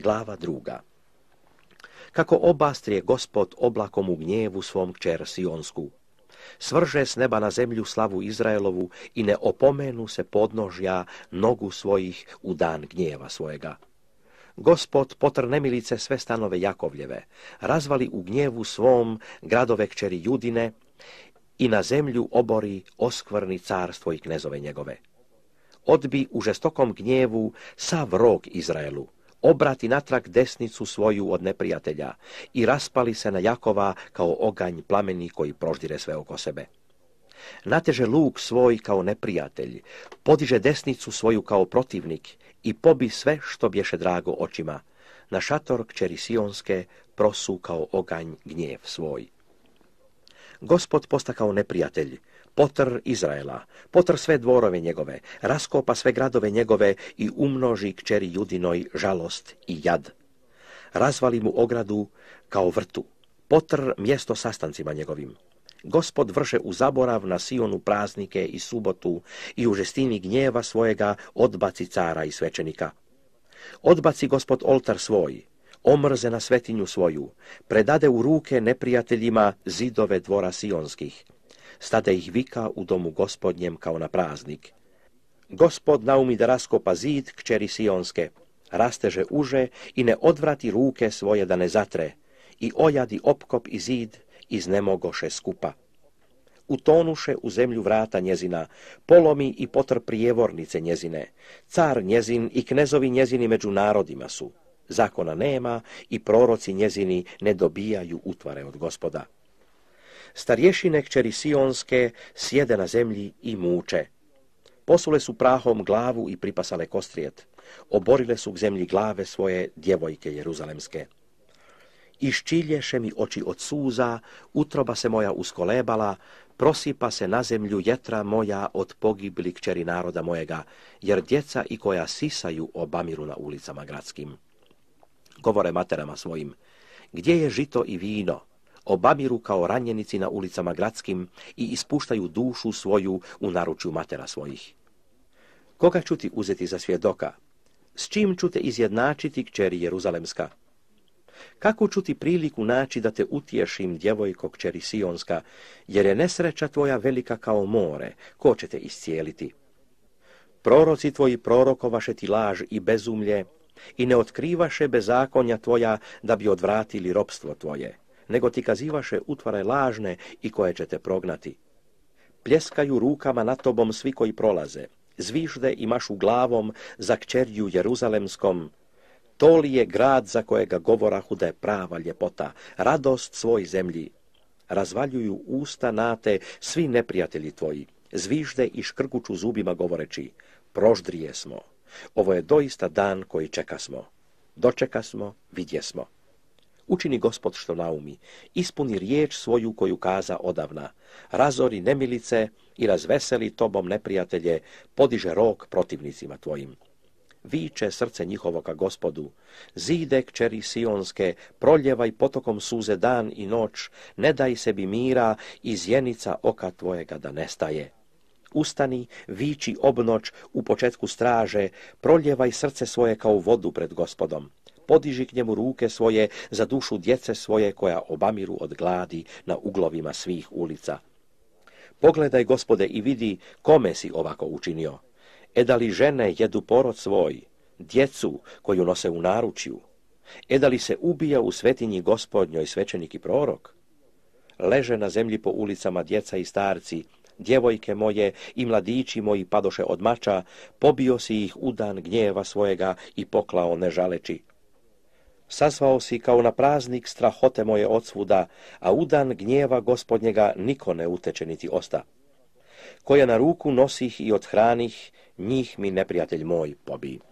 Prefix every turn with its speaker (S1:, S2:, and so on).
S1: Glava druga. Kako obastrije gospod oblakom u gnjevu svom kćer Sionsku. Svrže s neba na zemlju slavu Izraelovu i ne opomenu se podnožja nogu svojih u dan gnjeva svojega. Gospod potr nemilice sve stanove Jakovljeve, razvali u gnjevu svom gradove kćeri Judine i na zemlju obori oskvrni carstvo i knezove njegove. Odbi u žestokom gnjevu sav rog Izraelu obrati natrag desnicu svoju od neprijatelja i raspali se na Jakova kao oganj plameni koji proždire sve oko sebe. Nateže luk svoj kao neprijatelj, podiže desnicu svoju kao protivnik i pobi sve što bješe drago očima. Na šator kćeri Sionske prosu kao oganj gnjev svoj. Gospod postakao neprijatelj, potr Izraela, potr sve dvorove njegove, raskopa sve gradove njegove i umnoži kćeri judinoj žalost i jad. Razvali mu ogradu kao vrtu, potr mjesto sastancima njegovim. Gospod vrše u zaborav na Sionu praznike i subotu i u žestini gnjeva svojega odbaci cara i svećenika. Odbaci gospod oltar svoj, omrze na svetinju svoju, predade u ruke neprijateljima zidove dvora sionskih. Stade ih vika u domu gospodnjem kao na praznik. Gospod naumi da raskopa zid kćeri sionske, rasteže uže i ne odvrati ruke svoje da ne zatre, i ojadi opkop i zid iz nemogoše skupa. Utonuše u zemlju vrata njezina, polomi i potrprijevornice njezine, car njezin i knezovi njezini među narodima su zakona nema i proroci njezini ne dobijaju utvare od gospoda. Starješine kćeri Sionske sjede na zemlji i muče. Posule su prahom glavu i pripasale kostrijet. Oborile su k zemlji glave svoje djevojke jeruzalemske. Iščilješe mi oči od suza, utroba se moja uskolebala, prosipa se na zemlju jetra moja od pogibli kćeri naroda mojega, jer djeca i koja sisaju obamiru na ulicama gradskim govore materama svojim, gdje je žito i vino, obamiru kao ranjenici na ulicama gradskim i ispuštaju dušu svoju u naručju matera svojih. Koga ću ti uzeti za svjedoka? S čim ću te izjednačiti kćeri Jeruzalemska? Kako ću ti priliku naći da te utješim, djevojko kćeri Sionska, jer je nesreća tvoja velika kao more, ko će te iscijeliti? Proroci tvoji prorokovaše ti laž i bezumlje, i ne otkrivaše bezakonja tvoja da bi odvratili robstvo tvoje, nego ti kazivaše utvare lažne i koje će te prognati. Pljeskaju rukama nad tobom svi koji prolaze, zvižde i mašu glavom za kćerju Jeruzalemskom, to li je grad za kojega govora da je prava ljepota, radost svoj zemlji. Razvaljuju usta nate svi neprijatelji tvoji, zvižde i škrguću zubima govoreći, proždrije smo. Ovo je doista dan koji čeka smo. Dočeka smo, vidje smo. Učini gospod što naumi, ispuni riječ svoju koju kaza odavna, razori nemilice i razveseli tobom neprijatelje, podiže rok protivnicima tvojim. Viče srce njihovo ka gospodu, zide kćeri sionske, proljevaj potokom suze dan i noć, ne daj sebi mira i zjenica oka tvojega da nestaje. Ustani, viči obnoć u početku straže, proljevaj srce svoje kao vodu pred gospodom. Podiži k njemu ruke svoje za dušu djece svoje koja obamiru od gladi na uglovima svih ulica. Pogledaj, gospode, i vidi kome si ovako učinio. E da li žene jedu porod svoj, djecu koju nose u naručju? E da li se ubija u svetinji gospodnjoj svećenik i prorok? Leže na zemlji po ulicama djeca i starci, djevojke moje i mladići moji padoše od mača, pobio si ih u dan gnjeva svojega i poklao ne žaleći. Sasvao si kao na praznik strahote moje svuda, a u dan gnjeva gospodnjega niko ne uteče niti osta. Koja na ruku nosih i odhranih, njih mi neprijatelj moj pobi."